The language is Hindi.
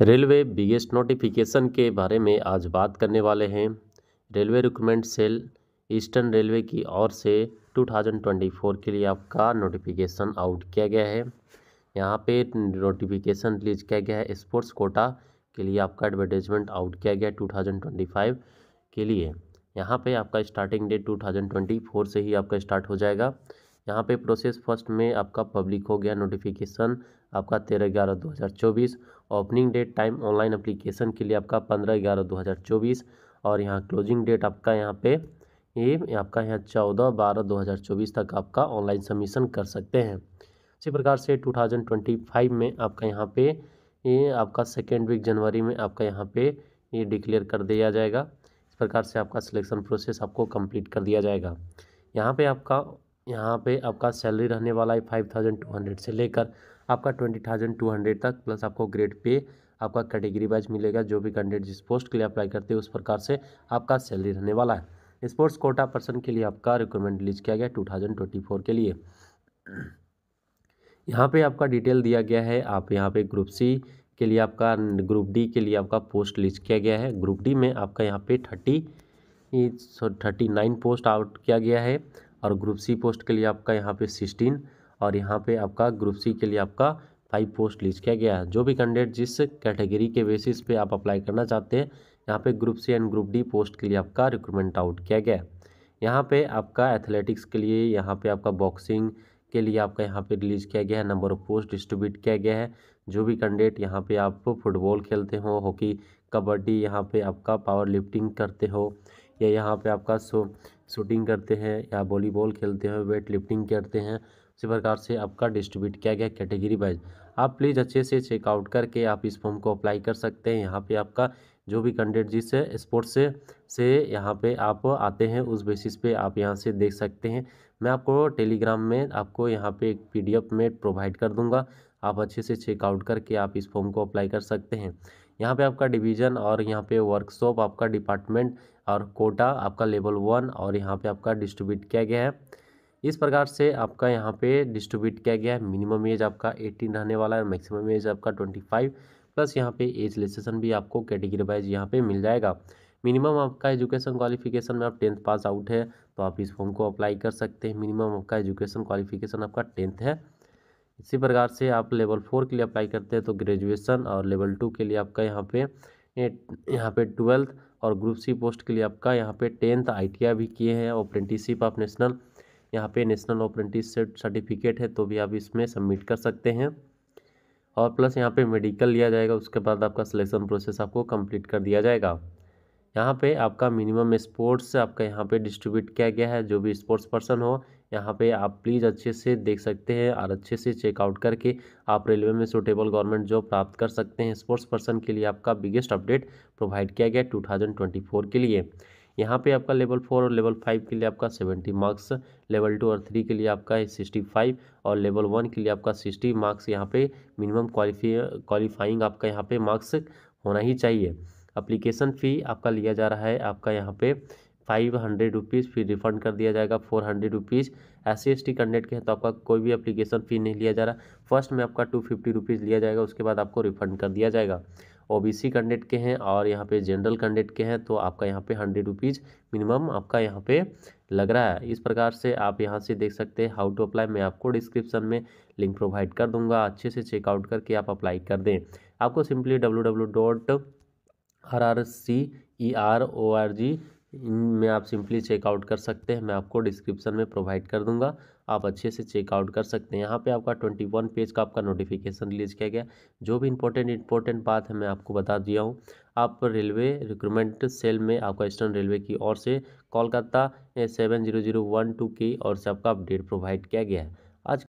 रेलवे बिगेस्ट नोटिफिकेशन के बारे में आज बात करने वाले हैं railway recruitment cell eastern railway की ओर से 2024 के लिए आपका नोटिफिकेशन आउट किया गया है यहाँ पे नोटिफिकेशन रिलीज किया गया है स्पोर्ट्स कोटा के लिए आपका एडवर्टाइजमेंट आउट किया गया है 2025 के लिए यहाँ पे आपका स्टार्टिंग डेट 2024 से ही आपका स्टार्ट हो जाएगा यहाँ पे प्रोसेस फर्स्ट में आपका पब्लिक हो गया नोटिफिकेशन आपका तेरह ग्यारह दो हज़ार चौबीस opening date time online application के लिए आपका पंद्रह ग्यारह दो हज़ार चौबीस और यहाँ क्लोजिंग डेट आपका यहाँ पे ये आपका यहाँ चौदह बारह दो हज़ार चौबीस तक आपका ऑनलाइन सबमिशन कर सकते हैं इसी प्रकार से टू थाउजेंड ट्वेंटी फाइव में आपका यहाँ पे ये आपका सेकेंड वीक जनवरी में आपका यहाँ पे ये डिक्लेयर कर दिया जाएगा इस प्रकार से आपका सिलेक्शन प्रोसेस आपको कंप्लीट कर दिया जाएगा यहाँ पे आपका यहाँ पे आपका सैलरी रहने वाला है फाइव थाउजेंड टू हंड्रेड से लेकर आपका ट्वेंटी थाउजेंड टू हंड्रेड तक प्लस आपको ग्रेड पे आपका कैटेगरी वाइज मिलेगा जो भी कैंडिडेट जिस पोस्ट के लिए अप्लाई करते हैं उस प्रकार से आपका सैलरी रहने वाला है स्पोर्ट्स कोटा पर्सन के लिए आपका रिक्रूटमेंट रिलीज किया गया टू थाउजेंड ट्वेंटी फोर के लिए यहाँ पर आपका डिटेल दिया गया है आप यहाँ पर ग्रुप सी के लिए आपका ग्रुप डी के लिए आपका पोस्ट लिस्ट किया गया है ग्रुप डी में आपका यहाँ पे thirty thirty nine post out किया गया है और ग्रुप सी पोस्ट के लिए आपका यहाँ पे सिक्सटीन और यहाँ पे आपका ग्रुप सी के लिए आपका फाइव पोस्ट लिस्ट किया गया है जो भी कैंडिडेट जिस कैटेगरी के बेसिस पे आप अप्लाई करना चाहते हैं यहाँ पे group C and group D post के लिए आपका रिक्रूटमेंट आउट किया गया है यहाँ पर आपका एथलेटिक्स के लिए यहाँ पर आपका बॉक्सिंग के लिए आपका यहाँ पर रिलीज़ किया गया है नंबर ऑफ पोस्ट डिस्ट्रीब्यूट किया गया है जो भी कैंडिडेट यहाँ पर आप फुटबॉल खेलते हो हॉकी कबड्डी यहाँ पर आपका पावर लिफ्टिंग करते हो या यहाँ पे आपका सो शूटिंग करते हैं या वॉलीबॉल खेलते हैं वेट लिफ्टिंग करते हैं उसी प्रकार से आपका डिस्ट्रीब्यूट किया गया कैटेगरी वाइज आप प्लीज़ अच्छे से चेकआउट करके आप इस फॉर्म को अप्लाई कर सकते हैं यहाँ पे आपका जो भी कैंडिडेट जिस स्पोर्ट्स से से यहाँ पे आप आते हैं उस बेसिस पे आप यहाँ से देख सकते हैं मैं आपको टेलीग्राम में आपको यहाँ पे एक पीडीएफ में प्रोवाइड कर दूँगा आप अच्छे से चेकआउट करके आप इस फॉर्म को अप्लाई कर सकते हैं यहाँ पे आपका डिवीज़न और यहाँ पे वर्कशॉप आपका डिपार्टमेंट और कोटा आपका लेवल वन और यहाँ पे आपका डिस्ट्रीब्यूट किया गया है इस प्रकार से आपका यहाँ पे डिस्ट्रीब्यूट किया गया है मिनिमम एज आपका एटीन रहने वाला है मैक्सिमम एज आपका ट्वेंटी फाइव प्लस यहाँ पे एज लेसेशन भी आपको कैटेगरी वाइज यहाँ पे मिल जाएगा मिनिमम आपका एजुकेशन क्वालिफिकेशन में आप टेंथ पास आउट है तो आप इस फॉर्म को अप्लाई कर सकते हैं मिनिमम आपका एजुकेशन क्वालिफिकेशन आपका टेंथ है इसी प्रकार से आप लेवल फोर के लिए अप्लाई करते हैं तो ग्रेजुएशन और लेवल टू के लिए आपका यहाँ पे यहाँ पे ट्वेल्थ और ग्रुप सी पोस्ट के लिए आपका यहाँ पे टेंथ आई भी किए हैं अप्रेंटिसशिप ऑफ नेशनल यहाँ पे नेशनल अप्रेंटिस सर्टिफिकेट है तो भी आप इसमें सबमिट कर सकते हैं और प्लस यहाँ पे मेडिकल लिया जाएगा उसके बाद आपका सिलेक्शन प्रोसेस आपको कंप्लीट कर दिया जाएगा यहाँ पे आपका मिनिमम स्पोर्ट्स आपका यहाँ पे डिस्ट्रीब्यूट किया गया है जो भी स्पोर्ट्स पर्सन हो यहाँ पे आप प्लीज़ अच्छे से देख सकते हैं और अच्छे से चेकआउट करके आप रेलवे में सूटेबल गवर्नमेंट जॉब प्राप्त कर सकते हैं स्पोर्ट्स पर्सन के लिए आपका बिगेस्ट अपडेट प्रोवाइड किया गया टू के लिए यहाँ पे आपका लेवल फोर और लेवल फाइव के लिए आपका सेवेंटी मार्क्स लेवल टू और थ्री के लिए आपका सिक्सटी फाइव और लेवल वन के लिए आपका सिक्सटी मार्क्स यहाँ पे मिनिमम क्वालिफी क्वालिफाइंग आपका यहाँ पे मार्क्स होना ही चाहिए अप्लीकेशन फ़ी आपका लिया जा रहा है आपका यहाँ पे फाइव हंड्रेड रुपीज़ फिर रिफंड कर दिया जाएगा four hundred rupees S C S T candidate के हैं तो आपका कोई भी अप्लीकेशन फ़ी नहीं लिया जा रहा फर्स्ट में आपका टू फिफ्टी रुपीज़ लिया जाएगा उसके बाद आपको रिफंड कर दिया जाएगा ओ बी सी कैंडिडेट के हैं और यहाँ पे जनरल कैंडिडेट के हैं तो आपका यहाँ पे हंड्रेड रुपीज़ मिनिमम आपका यहाँ पे लग रहा है इस प्रकार से आप यहाँ से देख सकते हैं हाउ टू अप्लाई मैं आपको डिस्क्रिप्शन में लिंक प्रोवाइड कर दूंगा अच्छे से चेकआउट करके आप अप्लाई कर दें आपको simply W W dot R R C E R O R G इनमें आप सिंपली चेकआउट कर सकते हैं मैं आपको डिस्क्रिप्शन में प्रोवाइड कर दूंगा आप अच्छे से चेकआउट कर सकते हैं यहाँ पे आपका ट्वेंटी वन पेज का आपका नोटिफिकेशन रिलीज किया गया जो भी इंपॉर्टेंट इंपॉर्टेंट बात है मैं आपको बता दिया हूँ आप रेलवे रिक्रूटमेंट सेल में आपका ईस्टर्न रेलवे की ओर से Kolkata seven zero zero one two की ओर से आपका अपडेट प्रोवाइड किया गया है आज